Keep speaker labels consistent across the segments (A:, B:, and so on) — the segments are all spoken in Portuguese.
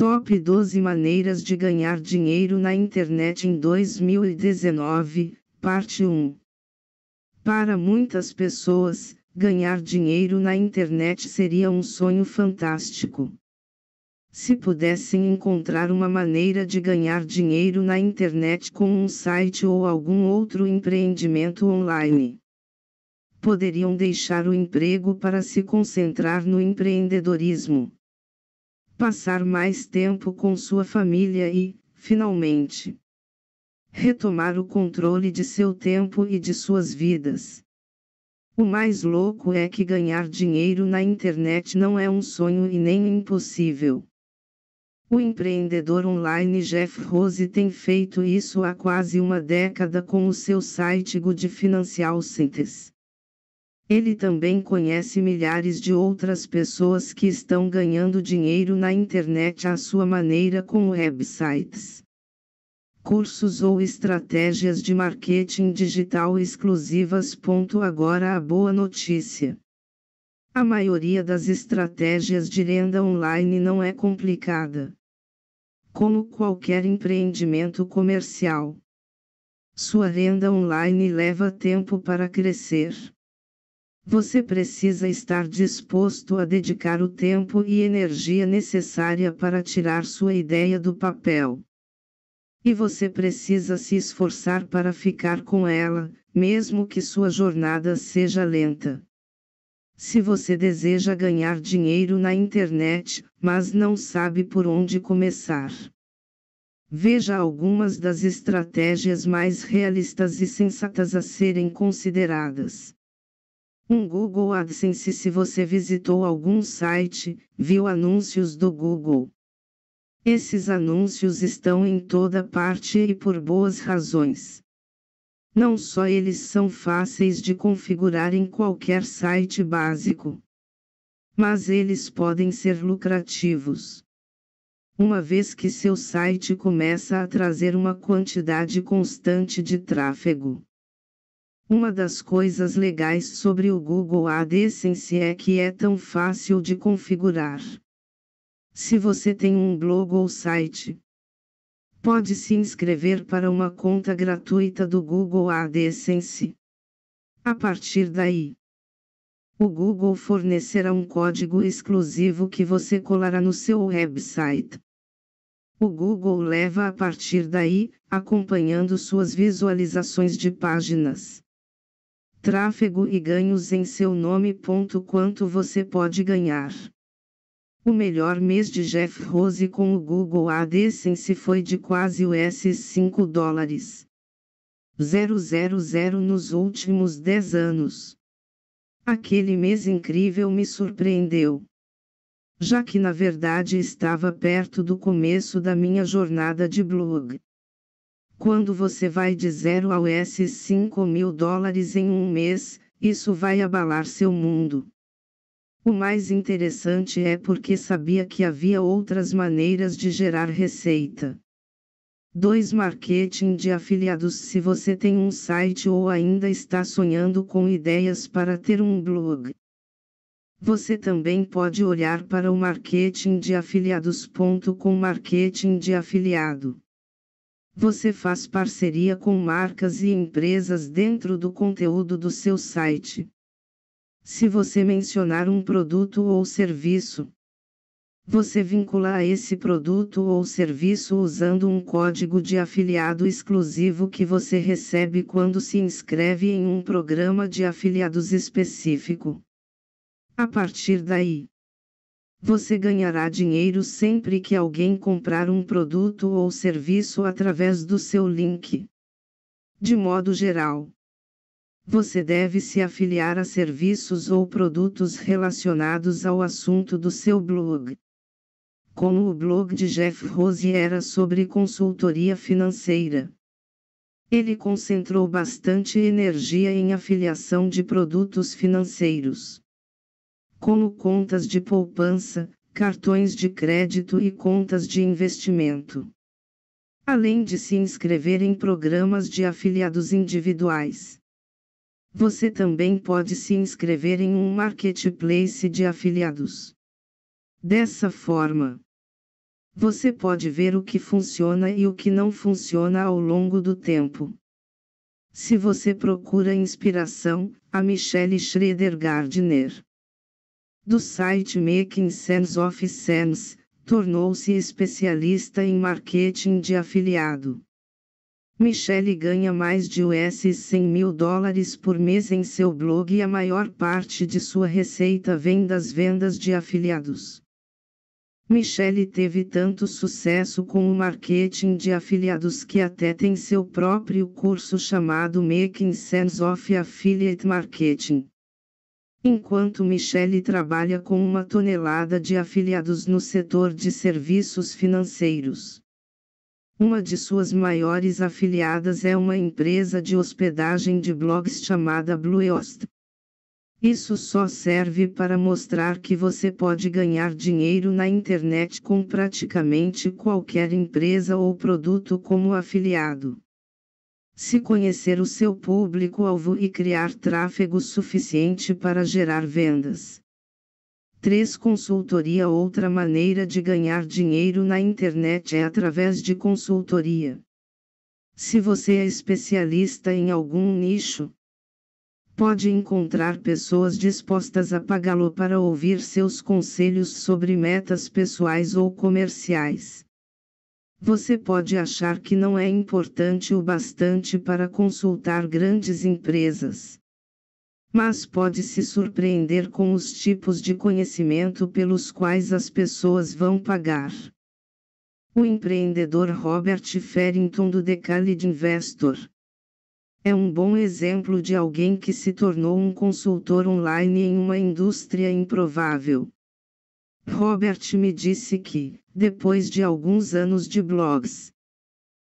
A: Top 12 maneiras de ganhar dinheiro na internet em 2019, parte 1. Para muitas pessoas, ganhar dinheiro na internet seria um sonho fantástico. Se pudessem encontrar uma maneira de ganhar dinheiro na internet com um site ou algum outro empreendimento online, poderiam deixar o emprego para se concentrar no empreendedorismo passar mais tempo com sua família e, finalmente, retomar o controle de seu tempo e de suas vidas. O mais louco é que ganhar dinheiro na internet não é um sonho e nem impossível. O empreendedor online Jeff Rose tem feito isso há quase uma década com o seu site Good Financial Centers. Ele também conhece milhares de outras pessoas que estão ganhando dinheiro na internet à sua maneira com websites, cursos ou estratégias de marketing digital exclusivas. Agora a boa notícia. A maioria das estratégias de renda online não é complicada. Como qualquer empreendimento comercial, sua renda online leva tempo para crescer você precisa estar disposto a dedicar o tempo e energia necessária para tirar sua ideia do papel. E você precisa se esforçar para ficar com ela, mesmo que sua jornada seja lenta. Se você deseja ganhar dinheiro na internet, mas não sabe por onde começar, veja algumas das estratégias mais realistas e sensatas a serem consideradas. Um Google AdSense se você visitou algum site, viu anúncios do Google. Esses anúncios estão em toda parte e por boas razões. Não só eles são fáceis de configurar em qualquer site básico, mas eles podem ser lucrativos. Uma vez que seu site começa a trazer uma quantidade constante de tráfego, uma das coisas legais sobre o Google AdSense é que é tão fácil de configurar. Se você tem um blog ou site, pode se inscrever para uma conta gratuita do Google AdSense. A partir daí, o Google fornecerá um código exclusivo que você colará no seu website. O Google leva a partir daí, acompanhando suas visualizações de páginas tráfego e ganhos em seu nome. Quanto você pode ganhar? O melhor mês de Jeff Rose com o Google AdSense foi de quase US 5 dólares. 000 nos últimos 10 anos. Aquele mês incrível me surpreendeu. Já que na verdade estava perto do começo da minha jornada de blog. Quando você vai de 0 ao S 5 mil dólares em um mês, isso vai abalar seu mundo. O mais interessante é porque sabia que havia outras maneiras de gerar receita. 2. Marketing de afiliados Se você tem um site ou ainda está sonhando com ideias para ter um blog, você também pode olhar para o marketing de marketing de afiliado. Você faz parceria com marcas e empresas dentro do conteúdo do seu site. Se você mencionar um produto ou serviço, você vincula a esse produto ou serviço usando um código de afiliado exclusivo que você recebe quando se inscreve em um programa de afiliados específico. A partir daí, você ganhará dinheiro sempre que alguém comprar um produto ou serviço através do seu link. De modo geral, você deve se afiliar a serviços ou produtos relacionados ao assunto do seu blog. Como o blog de Jeff Rose era sobre consultoria financeira. Ele concentrou bastante energia em afiliação de produtos financeiros como contas de poupança, cartões de crédito e contas de investimento. Além de se inscrever em programas de afiliados individuais, você também pode se inscrever em um marketplace de afiliados. Dessa forma, você pode ver o que funciona e o que não funciona ao longo do tempo. Se você procura inspiração, a Michelle Schroeder Gardner do site Making Sense of Sense, tornou-se especialista em marketing de afiliado. Michelle ganha mais de US 100 mil dólares por mês em seu blog e a maior parte de sua receita vem das vendas de afiliados. Michelle teve tanto sucesso com o marketing de afiliados que até tem seu próprio curso chamado Making Sense of Affiliate Marketing. Enquanto Michele trabalha com uma tonelada de afiliados no setor de serviços financeiros. Uma de suas maiores afiliadas é uma empresa de hospedagem de blogs chamada Bluehost. Isso só serve para mostrar que você pode ganhar dinheiro na internet com praticamente qualquer empresa ou produto como afiliado se conhecer o seu público-alvo e criar tráfego suficiente para gerar vendas. 3. Consultoria Outra maneira de ganhar dinheiro na internet é através de consultoria. Se você é especialista em algum nicho, pode encontrar pessoas dispostas a pagá-lo para ouvir seus conselhos sobre metas pessoais ou comerciais. Você pode achar que não é importante o bastante para consultar grandes empresas. Mas pode se surpreender com os tipos de conhecimento pelos quais as pessoas vão pagar. O empreendedor Robert Farrington do Decalid Investor é um bom exemplo de alguém que se tornou um consultor online em uma indústria improvável. Robert me disse que, depois de alguns anos de blogs,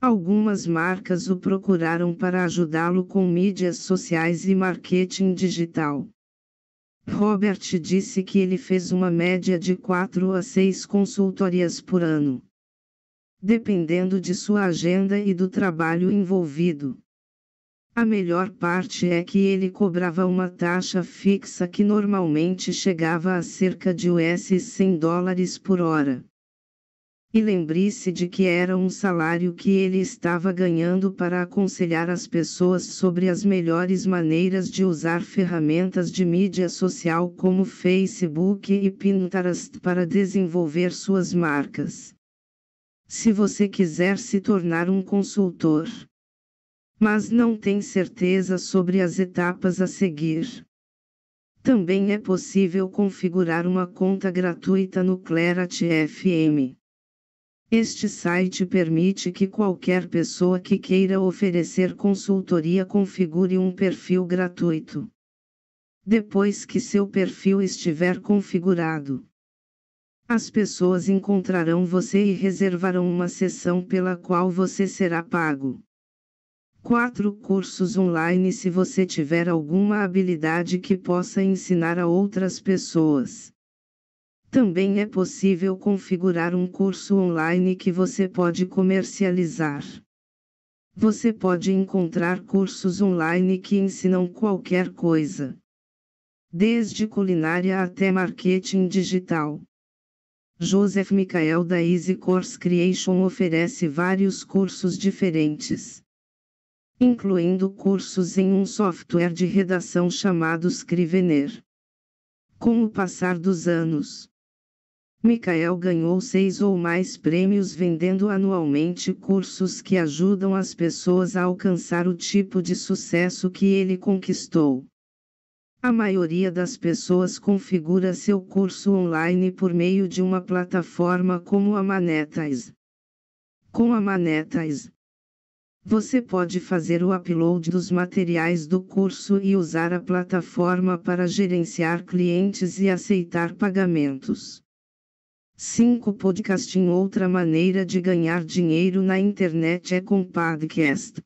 A: algumas marcas o procuraram para ajudá-lo com mídias sociais e marketing digital. Robert disse que ele fez uma média de quatro a seis consultorias por ano, dependendo de sua agenda e do trabalho envolvido. A melhor parte é que ele cobrava uma taxa fixa que normalmente chegava a cerca de US 100 dólares por hora. E lembre-se de que era um salário que ele estava ganhando para aconselhar as pessoas sobre as melhores maneiras de usar ferramentas de mídia social como Facebook e Pinterest para desenvolver suas marcas. Se você quiser se tornar um consultor, mas não tem certeza sobre as etapas a seguir. Também é possível configurar uma conta gratuita no Clarat FM. Este site permite que qualquer pessoa que queira oferecer consultoria configure um perfil gratuito. Depois que seu perfil estiver configurado, as pessoas encontrarão você e reservarão uma sessão pela qual você será pago. 4 cursos online se você tiver alguma habilidade que possa ensinar a outras pessoas. Também é possível configurar um curso online que você pode comercializar. Você pode encontrar cursos online que ensinam qualquer coisa, desde culinária até marketing digital. Joseph Michael da Easy Course Creation oferece vários cursos diferentes incluindo cursos em um software de redação chamado Scrivener. Com o passar dos anos, Michael ganhou seis ou mais prêmios vendendo anualmente cursos que ajudam as pessoas a alcançar o tipo de sucesso que ele conquistou. A maioria das pessoas configura seu curso online por meio de uma plataforma como a Manetize. Com a Manetize, você pode fazer o upload dos materiais do curso e usar a plataforma para gerenciar clientes e aceitar pagamentos. 5. Podcasting Outra maneira de ganhar dinheiro na internet é com podcast.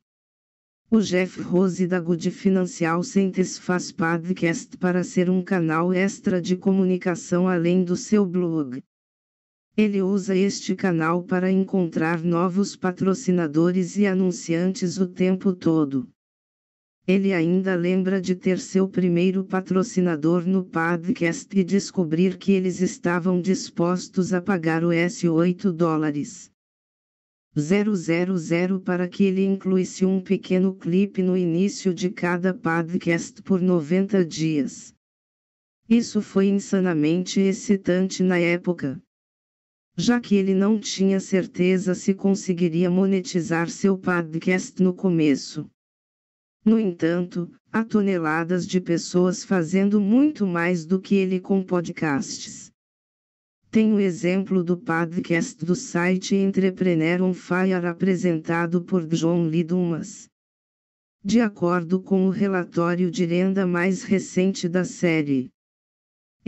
A: O Jeff Rose da Good Financial Centers faz podcast para ser um canal extra de comunicação além do seu blog. Ele usa este canal para encontrar novos patrocinadores e anunciantes o tempo todo. Ele ainda lembra de ter seu primeiro patrocinador no podcast e descobrir que eles estavam dispostos a pagar o S8 dólares. 000 para que ele incluísse um pequeno clipe no início de cada podcast por 90 dias. Isso foi insanamente excitante na época já que ele não tinha certeza se conseguiria monetizar seu podcast no começo. No entanto, há toneladas de pessoas fazendo muito mais do que ele com podcasts. Tem o exemplo do podcast do site Entrepreneur on Fire apresentado por John Lee Dumas. De acordo com o relatório de renda mais recente da série,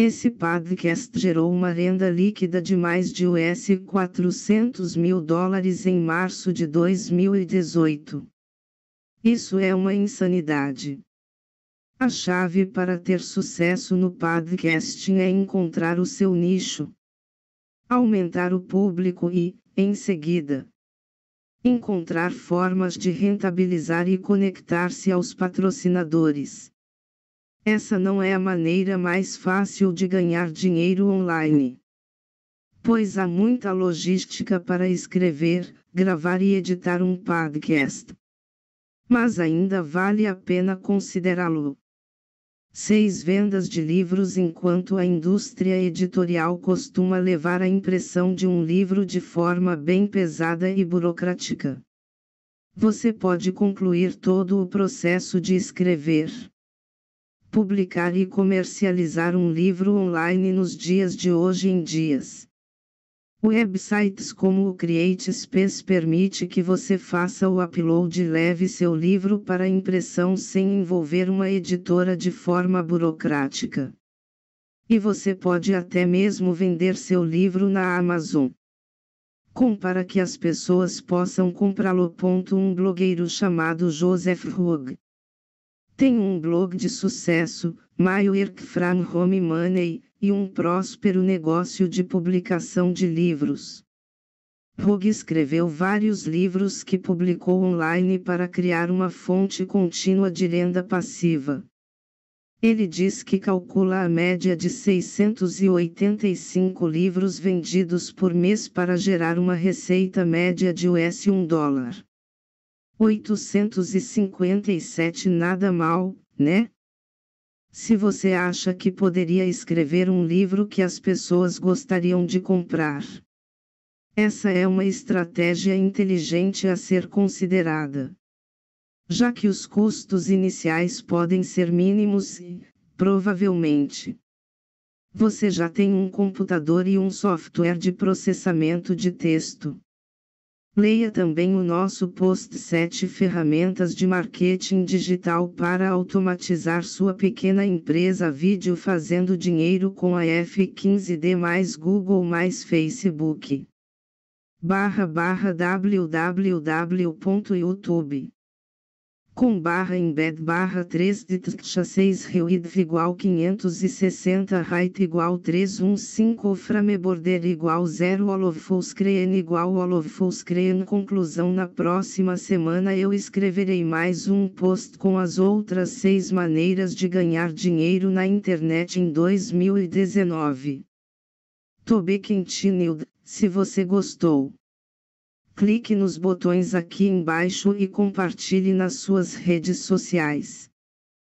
A: esse podcast gerou uma renda líquida de mais de US 400 mil dólares em março de 2018. Isso é uma insanidade. A chave para ter sucesso no podcasting é encontrar o seu nicho, aumentar o público e, em seguida, encontrar formas de rentabilizar e conectar-se aos patrocinadores. Essa não é a maneira mais fácil de ganhar dinheiro online. Pois há muita logística para escrever, gravar e editar um podcast. Mas ainda vale a pena considerá-lo. 6. Vendas de livros Enquanto a indústria editorial costuma levar a impressão de um livro de forma bem pesada e burocrática, você pode concluir todo o processo de escrever, publicar e comercializar um livro online nos dias de hoje em dias. Websites como o CreateSpace permite que você faça o upload e leve seu livro para impressão sem envolver uma editora de forma burocrática. E você pode até mesmo vender seu livro na Amazon. Com para que as pessoas possam comprá-lo. Um blogueiro chamado Joseph Hug tem um blog de sucesso, My Work From Home Money, e um próspero negócio de publicação de livros. Rogue escreveu vários livros que publicou online para criar uma fonte contínua de renda passiva. Ele diz que calcula a média de 685 livros vendidos por mês para gerar uma receita média de US 1 dólar. 857 nada mal, né? Se você acha que poderia escrever um livro que as pessoas gostariam de comprar, essa é uma estratégia inteligente a ser considerada. Já que os custos iniciais podem ser mínimos e, provavelmente, você já tem um computador e um software de processamento de texto. Leia também o nosso post 7 ferramentas de marketing digital para automatizar sua pequena empresa vídeo fazendo dinheiro com a F15D mais Google mais Facebook. Barra barra www.youtube com barra embed barra 3 de txa 6 reuid igual 560 right igual 315 frame border igual 0 olofoscreen igual olofoscreen conclusão na próxima semana eu escreverei mais um post com as outras 6 maneiras de ganhar dinheiro na internet em 2019 Tobe Quintinild, se você gostou clique nos botões aqui embaixo e compartilhe nas suas redes sociais.